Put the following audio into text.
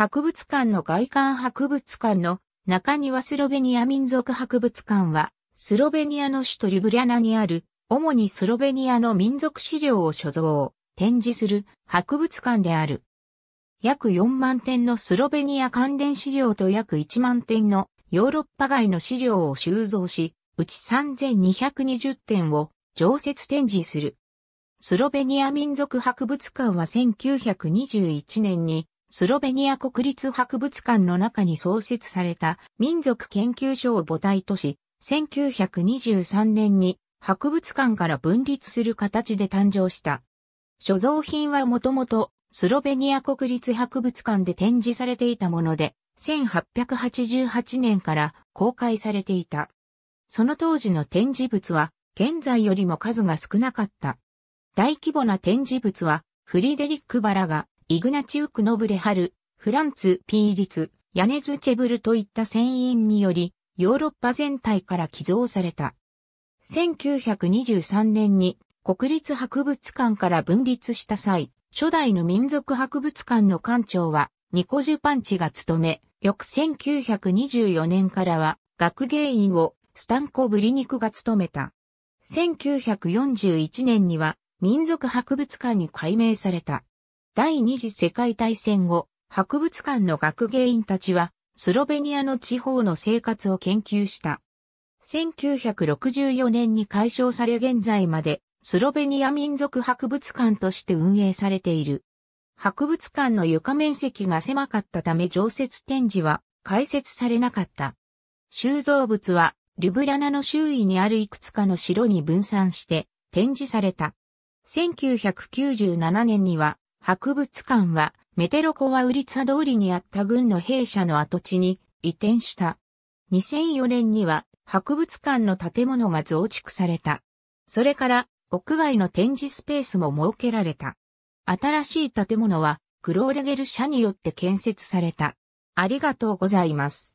博物館の外観博物館の中庭スロベニア民族博物館は、スロベニアの首都リブリャナにある、主にスロベニアの民族資料を所蔵、展示する博物館である。約4万点のスロベニア関連資料と約1万点のヨーロッパ外の資料を収蔵し、うち3220点を常設展示する。スロベニア民族博物館は1921年にスロベニア国立博物館の中に創設された民族研究所を母体とし、1923年に博物館から分立する形で誕生した。所蔵品はもともとスロベニア国立博物館で展示されていたもので、1888年から公開されていた。その当時の展示物は現在よりも数が少なかった。大規模な展示物はフリデリック・バラがイグナチューク・ノブレハル、フランツ・ピーリツ、ヤネズ・チェブルといった船員により、ヨーロッパ全体から寄贈された。1923年に国立博物館から分立した際、初代の民族博物館の館長はニコジュパンチが務め、翌1924年からは学芸員をスタンコ・ブリニクが務めた。1941年には民族博物館に改名された。第二次世界大戦後、博物館の学芸員たちは、スロベニアの地方の生活を研究した。1964年に解消され現在まで、スロベニア民族博物館として運営されている。博物館の床面積が狭かったため常設展示は開設されなかった。収蔵物はリュブラナの周囲にあるいくつかの城に分散して展示された。1997年には博物館は、メテロコワウリツァ通りにあった軍の兵舎の跡地に移転した。2004年には、博物館の建物が増築された。それから、屋外の展示スペースも設けられた。新しい建物は、クローレゲル社によって建設された。ありがとうございます。